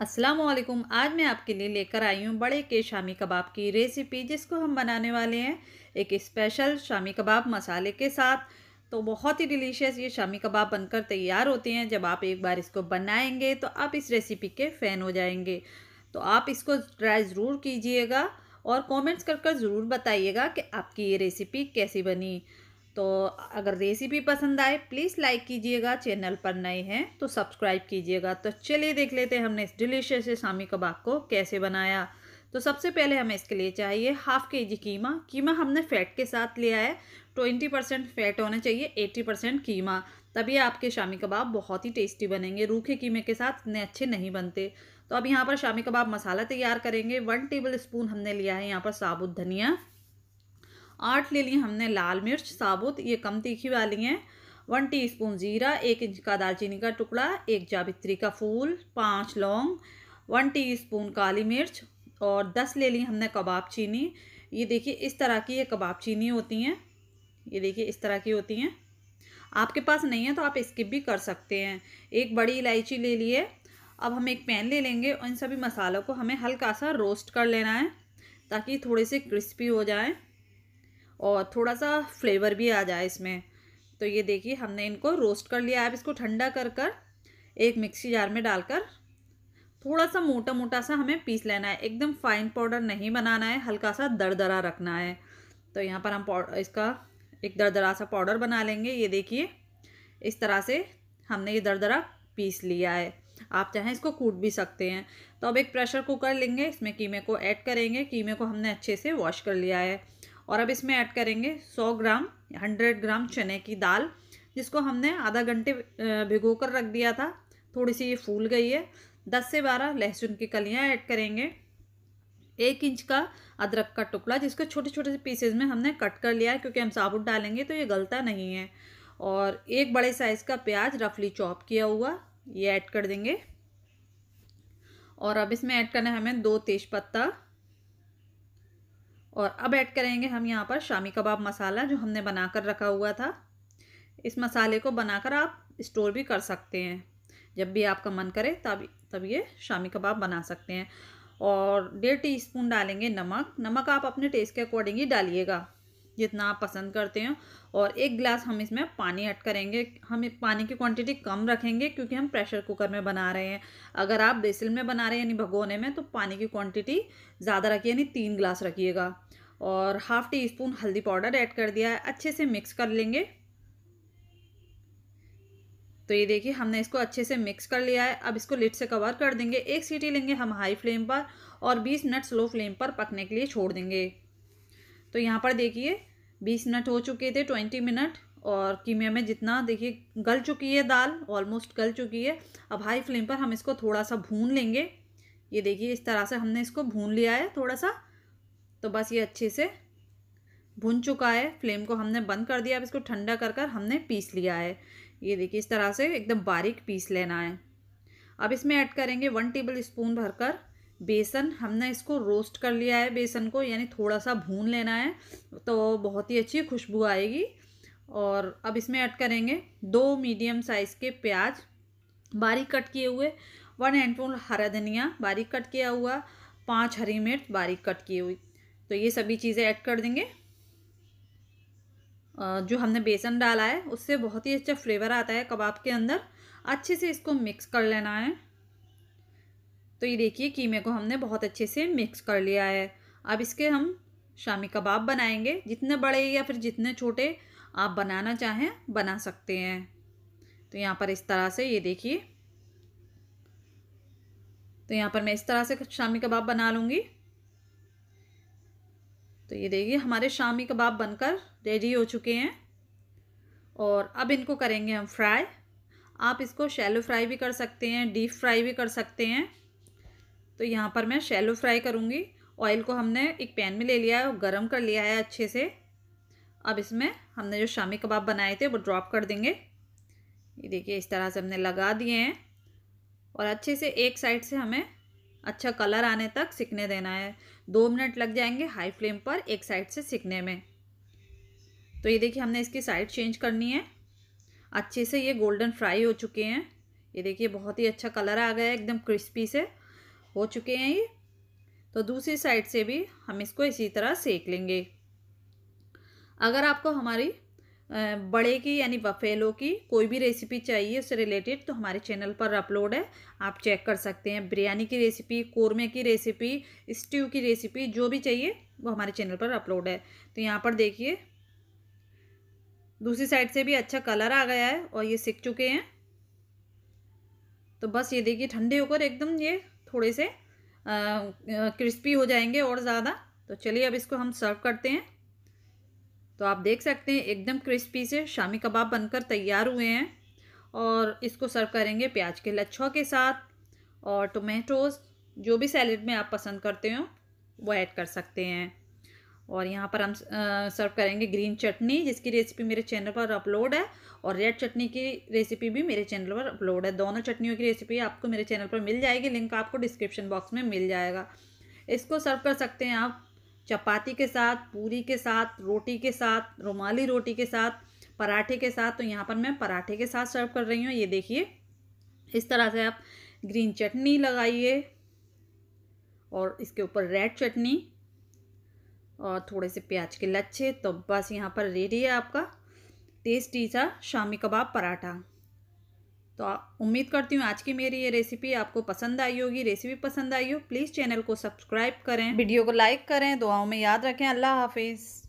असलम आज मैं आपके लिए लेकर आई हूँ बड़े के शामी कबाब की रेसिपी जिसको हम बनाने वाले हैं एक स्पेशल शामी कबाब मसाले के साथ तो बहुत ही डिलीशियस ये शामी कबाब बनकर तैयार होते हैं जब आप एक बार इसको बनाएंगे तो आप इस रेसिपी के फ़ैन हो जाएंगे तो आप इसको ट्राई ज़रूर कीजिएगा और कमेंट्स कर कर ज़रूर बताइएगा कि आपकी ये रेसिपी कैसी बनी तो अगर रेसिपी पसंद आए प्लीज़ लाइक कीजिएगा चैनल पर नए हैं तो सब्सक्राइब कीजिएगा तो चलिए देख लेते हैं हमने इस डिलीशियस से शामी कबाब को कैसे बनाया तो सबसे पहले हमें इसके लिए चाहिए हाफ़ के जी कीमा कीमा हमने फ़ैट के साथ लिया है ट्वेंटी परसेंट फ़ैट होना चाहिए एट्टी परसेंट कीमा तभी आपके शामी कबाब बहुत ही टेस्टी बनेंगे रूखे कीमे के साथ इतने अच्छे नहीं बनते तो अब यहाँ पर शामी कबाब मसाला तैयार करेंगे वन टेबल स्पून हमने लिया है यहाँ पर साबुत धनिया आठ ले लिए हमने लाल मिर्च साबुत ये कम तीखी वाली हैं वन टीस्पून जीरा एक इंच का दालचीनी का टुकड़ा एक जावित्री का फूल पाँच लौंग वन टीस्पून काली मिर्च और दस ले ली हमने कबाब चीनी ये देखिए इस तरह की ये कबाब चीनी होती हैं ये देखिए इस तरह की होती हैं आपके पास नहीं है तो आप स्किप भी कर सकते हैं एक बड़ी इलायची ले लिए अब हम एक पैन ले लेंगे और इन सभी मसालों को हमें हल्का सा रोस्ट कर लेना है ताकि थोड़े से क्रिस्पी हो जाएं और थोड़ा सा फ्लेवर भी आ जाए इसमें तो ये देखिए हमने इनको रोस्ट कर लिया अब इसको ठंडा कर कर एक मिक्सी जार में डालकर थोड़ा सा मोटा मोटा सा हमें पीस लेना है एकदम फाइन पाउडर नहीं बनाना है हल्का सा दरदरा रखना है तो यहाँ पर हम इसका एक दरदरा सा पाउडर बना लेंगे ये देखिए इस तरह से हमने ये दरदरा पीस लिया है आप चाहें इसको कूट भी सकते हैं तो अब एक प्रेशर कुकर लेंगे इसमें कीमे को ऐड करेंगे कीमे को हमने अच्छे से वॉश कर लिया है और अब इसमें ऐड करेंगे सौ ग्राम हंड्रेड ग्राम चने की दाल जिसको हमने आधा घंटे भिगो कर रख दिया था थोड़ी सी ये फूल गई है दस से बारह लहसुन की कलियाँ ऐड करेंगे एक इंच का अदरक का टुकड़ा जिसको छोटे छोटे से पीसेज में हमने कट कर लिया है क्योंकि हम साबुत डालेंगे तो ये गलता नहीं है और एक बड़े साइज़ का प्याज रफली चॉप किया हुआ ये ऐड कर देंगे और अब इसमें ऐड करना है हमें दो तेज पत्ता और अब ऐड करेंगे हम यहाँ पर शामी कबाब मसाला जो हमने बना कर रखा हुआ था इस मसाले को बनाकर आप स्टोर भी कर सकते हैं जब भी आपका मन करे तब तब ये शामी कबाब बना सकते हैं और डेढ़ टी स्पून डालेंगे नमक नमक आप अपने टेस्ट के अकॉर्डिंग ही डालिएगा जितना आप पसंद करते हो और एक गिलास हम इसमें पानी ऐड करेंगे हम पानी की क्वांटिटी कम रखेंगे क्योंकि हम प्रेशर कुकर में बना रहे हैं अगर आप बेसिल में बना रहे हैं यानी भगोने में तो पानी की क्वांटिटी ज़्यादा रखिए यानी तीन गिलास रखिएगा और हाफ़ टी स्पून हल्दी पाउडर ऐड कर दिया है अच्छे से मिक्स कर लेंगे तो ये देखिए हमने इसको अच्छे से मिक्स कर लिया है अब इसको लिड से कवर कर देंगे एक सीटी लेंगे हम हाई फ्लेम पर और 20 मिनट स्लो फ्लेम पर पकने के लिए छोड़ देंगे तो यहाँ पर देखिए बीस मिनट हो चुके थे ट्वेंटी मिनट और कीमिया में जितना देखिए गल चुकी है दाल ऑलमोस्ट गल चुकी है अब हाई फ्लेम पर हम इसको थोड़ा सा भून लेंगे ये देखिए इस तरह से हमने इसको भून लिया है थोड़ा सा तो बस ये अच्छे से भुन चुका है फ्लेम को हमने बंद कर दिया अब इसको ठंडा कर कर हमने पीस लिया है ये देखिए इस तरह से एकदम बारीक पीस लेना है अब इसमें ऐड करेंगे वन टेबल स्पून भरकर बेसन हमने इसको रोस्ट कर लिया है बेसन को यानी थोड़ा सा भून लेना है तो बहुत ही अच्छी खुशबू आएगी और अब इसमें ऐड करेंगे दो मीडियम साइज़ के प्याज बारीक कट किए हुए वन हैंडफुल हरा धनिया बारीक कट किया हुआ पांच हरी मिर्च बारीक कट की हुई तो ये सभी चीज़ें ऐड कर देंगे जो हमने बेसन डाला है उससे बहुत ही अच्छा फ्लेवर आता है कबाब के अंदर अच्छे से इसको मिक्स कर लेना है तो ये देखिए कीमे को हमने बहुत अच्छे से मिक्स कर लिया है अब इसके हम शामी कबाब बनाएंगे जितने बड़े या फिर जितने छोटे आप बनाना चाहें बना सकते हैं तो यहाँ पर इस तरह से ये देखिए तो यहाँ पर मैं इस तरह से शामी कबाब बना लूँगी तो ये देखिए हमारे शामी कबाब बनकर रेडी हो चुके हैं और अब इनको करेंगे हम फ्राई आप इसको शैलो फ्राई भी कर सकते हैं डीप फ्राई भी कर सकते हैं तो यहाँ पर मैं शैलो फ्राई करूँगी ऑयल को हमने एक पैन में ले लिया है गर्म कर लिया है अच्छे से अब इसमें हमने जो शामी कबाब बनाए थे वो ड्रॉप कर देंगे ये देखिए इस तरह से हमने लगा दिए हैं और अच्छे से एक साइड से हमें अच्छा कलर आने तक सिकने देना है दो मिनट लग जाएंगे हाई फ्लेम पर एक साइड से सिकने में तो ये देखिए हमने इसकी साइड चेंज करनी है अच्छे से ये गोल्डन फ्राई हो चुके हैं ये देखिए बहुत ही अच्छा कलर आ गया है एकदम क्रिस्पी से हो चुके हैं ये तो दूसरी साइड से भी हम इसको इसी तरह सेक लेंगे अगर आपको हमारी बड़े की यानी बफेलो की कोई भी रेसिपी चाहिए उससे रिलेटेड तो हमारे चैनल पर अपलोड है आप चेक कर सकते हैं बिरयानी की रेसिपी कोरमे की रेसिपी स्ट्यू की रेसिपी जो भी चाहिए वो हमारे चैनल पर अपलोड है तो यहाँ पर देखिए दूसरी साइड से भी अच्छा कलर आ गया है और ये सीख चुके हैं तो बस ये देखिए ठंडे होकर एकदम ये थोड़े से क्रिस्पी हो जाएंगे और ज़्यादा तो चलिए अब इसको हम सर्व करते हैं तो आप देख सकते हैं एकदम क्रिस्पी से शामी कबाब बनकर तैयार हुए हैं और इसको सर्व करेंगे प्याज के लच्छों के साथ और टोमेटोज़ जो भी सैलड में आप पसंद करते हो वो ऐड कर सकते हैं और यहाँ पर हम सर्व करेंगे ग्रीन चटनी जिसकी रेसिपी मेरे चैनल पर अपलोड है और रेड चटनी की रेसिपी भी मेरे चैनल पर अपलोड है दोनों चटनियों की रेसिपी आपको मेरे चैनल पर मिल जाएगी लिंक आपको डिस्क्रिप्शन बॉक्स में मिल जाएगा इसको सर्व कर सकते हैं आप चपाती के साथ पूरी के साथ रोटी के साथ रुमाली रोटी के साथ पराठे के साथ तो यहाँ पर मैं पराठे के साथ सर्व कर रही हूँ ये देखिए इस तरह से आप ग्रीन चटनी लगाइए और इसके ऊपर रेड चटनी और थोड़े से प्याज के लच्छे तो बस यहाँ पर रेडी है आपका टेस्टी सा शामी कबाब पराठा तो उम्मीद करती हूँ आज की मेरी ये रेसिपी आपको पसंद आई होगी रेसिपी पसंद आई हो प्लीज़ चैनल को सब्सक्राइब करें वीडियो को लाइक करें दुआओं में याद रखें अल्लाह हाफिज़